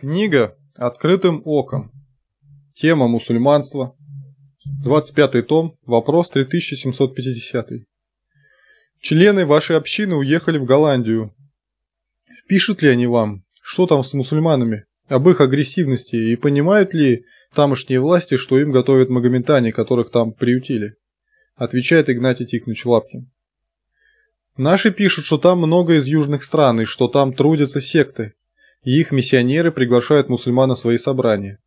Книга «Открытым оком». Тема «Мусульманство». 25 том, вопрос 3750. Члены вашей общины уехали в Голландию. Пишут ли они вам, что там с мусульманами, об их агрессивности и понимают ли тамошние власти, что им готовят магометане, которых там приютили? Отвечает Игнатий Тикныч Лапкин. Наши пишут, что там много из южных стран и что там трудятся секты, и их миссионеры приглашают мусульман на свои собрания.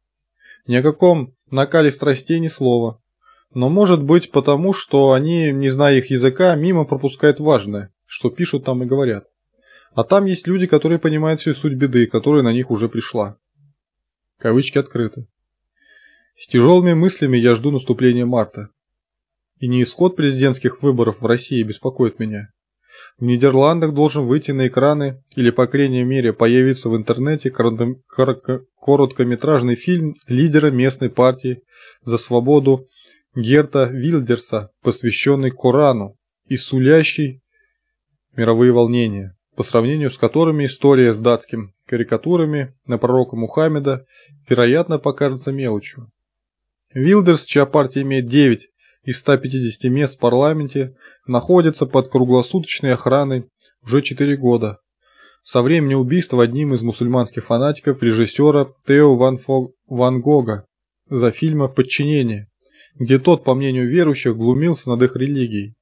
Ни о каком накале страстей ни слова. Но может быть потому, что они, не зная их языка, мимо пропускают важное, что пишут там и говорят. А там есть люди, которые понимают всю суть беды, которая на них уже пришла. Кавычки открыты. С тяжелыми мыслями я жду наступления марта. И не исход президентских выборов в России беспокоит меня, в Нидерландах должен выйти на экраны или, по крайней мере, появиться в интернете короткометражный фильм лидера местной партии «За свободу» Герта Вильдерса, посвященный Корану и сулящий мировые волнения, по сравнению с которыми история с датским карикатурами на пророка Мухаммеда, вероятно, покажется мелочью. Вилдерс, чья партия имеет 9 из 150 мест в парламенте находится под круглосуточной охраной уже 4 года. Со времени убийства одним из мусульманских фанатиков режиссера Тео Ван, Фо... Ван Гога за фильм «Подчинение», где тот, по мнению верующих, глумился над их религией.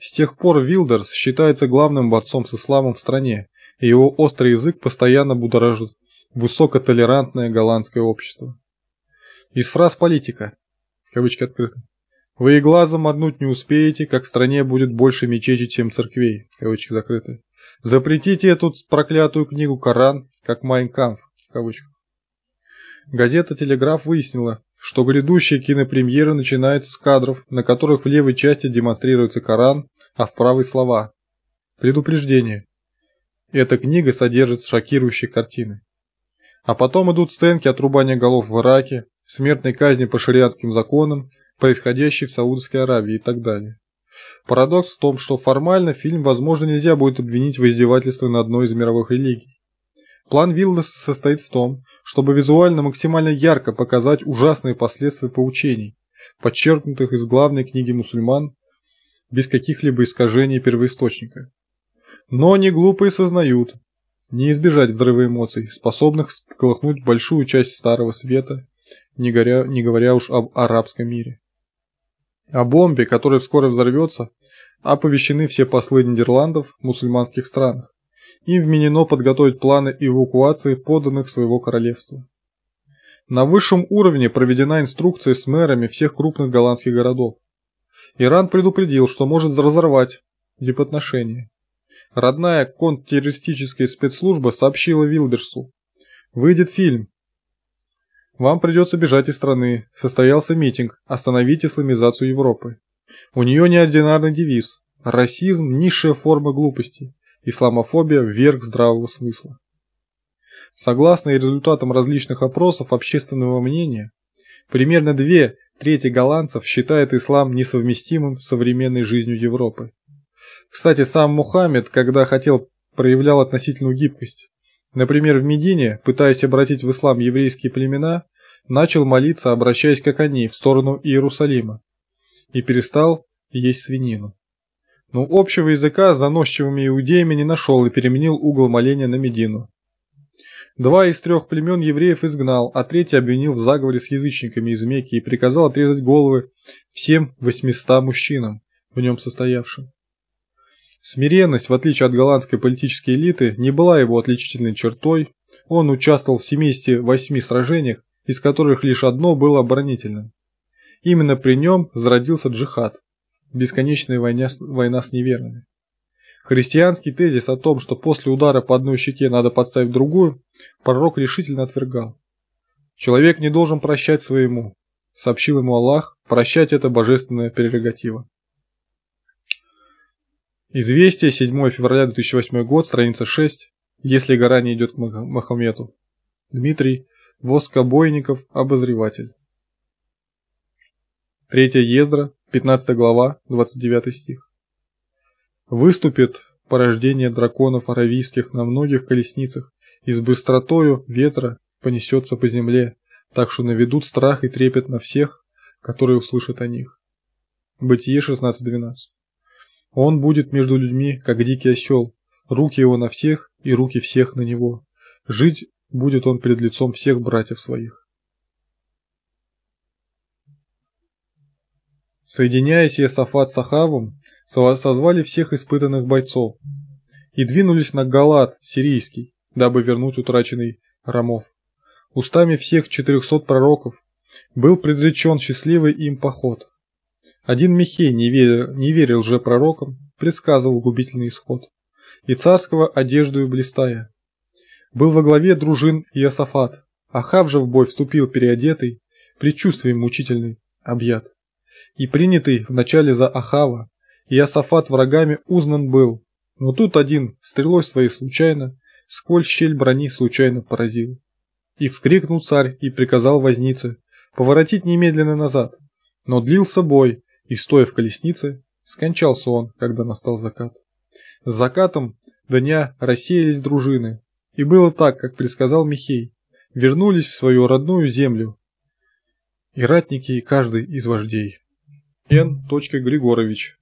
С тех пор Вилдерс считается главным борцом с исламом в стране, и его острый язык постоянно будоражит высокотолерантное голландское общество. Из фраз политика. Кавычки открыты. Вы и глазом однуть не успеете, как в стране будет больше мечети, чем церквей. Кавычки закрыты. Запретите эту проклятую книгу Коран, как Майнкамф. Кавычка. Газета «Телеграф» выяснила, что грядущая кинопремьера начинается с кадров, на которых в левой части демонстрируется Коран, а в правой слова. Предупреждение. Эта книга содержит шокирующие картины. А потом идут сценки отрубания голов в Ираке, смертной казни по шариатским законам, происходящие в Саудовской Аравии и так далее. Парадокс в том, что формально фильм, возможно, нельзя будет обвинить в издевательстве на одной из мировых религий. План Виллеса состоит в том, чтобы визуально максимально ярко показать ужасные последствия поучений, подчеркнутых из главной книги мусульман, без каких-либо искажений первоисточника. Но они глупые сознают, не избежать взрыва эмоций, способных сколыхнуть большую часть Старого Света, не, горя, не говоря уж об арабском мире. О бомбе, которая вскоре взорвется, оповещены все послы Нидерландов в мусульманских странах. Им вменено подготовить планы эвакуации подданных своего королевства. На высшем уровне проведена инструкция с мэрами всех крупных голландских городов. Иран предупредил, что может разорвать дипотношения. Родная контртеррористическая спецслужба сообщила Вилдерсу. Выйдет фильм, вам придется бежать из страны. Состоялся митинг. Остановить исламизацию Европы. У нее неординарный девиз. Расизм – низшая форма глупости. Исламофобия – верх здравого смысла. Согласно результатам различных опросов общественного мнения, примерно две трети голландцев считает ислам несовместимым с современной жизнью Европы. Кстати, сам Мухаммед, когда хотел, проявлял относительную гибкость. Например, в Медине, пытаясь обратить в ислам еврейские племена, начал молиться, обращаясь как они, в сторону Иерусалима, и перестал есть свинину. Но общего языка с заносчивыми иудеями не нашел и переменил угол моления на Медину. Два из трех племен евреев изгнал, а третий обвинил в заговоре с язычниками из Мекки и приказал отрезать головы всем 800 мужчинам, в нем состоявшим. Смиренность, в отличие от голландской политической элиты, не была его отличительной чертой. Он участвовал в 78 сражениях, из которых лишь одно было оборонительным. Именно при нем зародился джихад, бесконечная война, война с неверными. Христианский тезис о том, что после удара по одной щеке надо подставить другую, пророк решительно отвергал. «Человек не должен прощать своему», – сообщил ему Аллах, – «прощать – это божественная прерогатива». Известие, 7 февраля 2008 год, страница 6, «Если гора не идет к Махомету». Дмитрий Воскобойников, обозреватель. Третья Ездра, 15 глава, 29 стих. Выступит порождение драконов аравийских на многих колесницах, и с быстротою ветра понесется по земле, так что наведут страх и трепет на всех, которые услышат о них. Бытие 16.12 Он будет между людьми, как дикий осел, руки его на всех и руки всех на него. Жить будет он пред лицом всех братьев своих. Соединяясь Иосафат с Ахавом, созвали всех испытанных бойцов и двинулись на Галат, сирийский, дабы вернуть утраченный Рамов. Устами всех 400 пророков был предречен счастливый им поход. Один Михей, не верил, не верил же пророкам, предсказывал губительный исход. И царского одеждою блистая, был во главе дружин Иосафат, Ахав же в бой вступил переодетый, предчувствием мучительный, объят. И принятый вначале за Ахава, Иосафат врагами узнан был, но тут один стрелой своей случайно, сколь щель брони случайно поразил. И вскрикнул царь и приказал вознице поворотить немедленно назад, но длился бой, и стоя в колеснице, скончался он, когда настал закат. С закатом дня рассеялись дружины, и было так, как предсказал Михей. Вернулись в свою родную землю. И ратники, и каждый из вождей. Н. Григорович.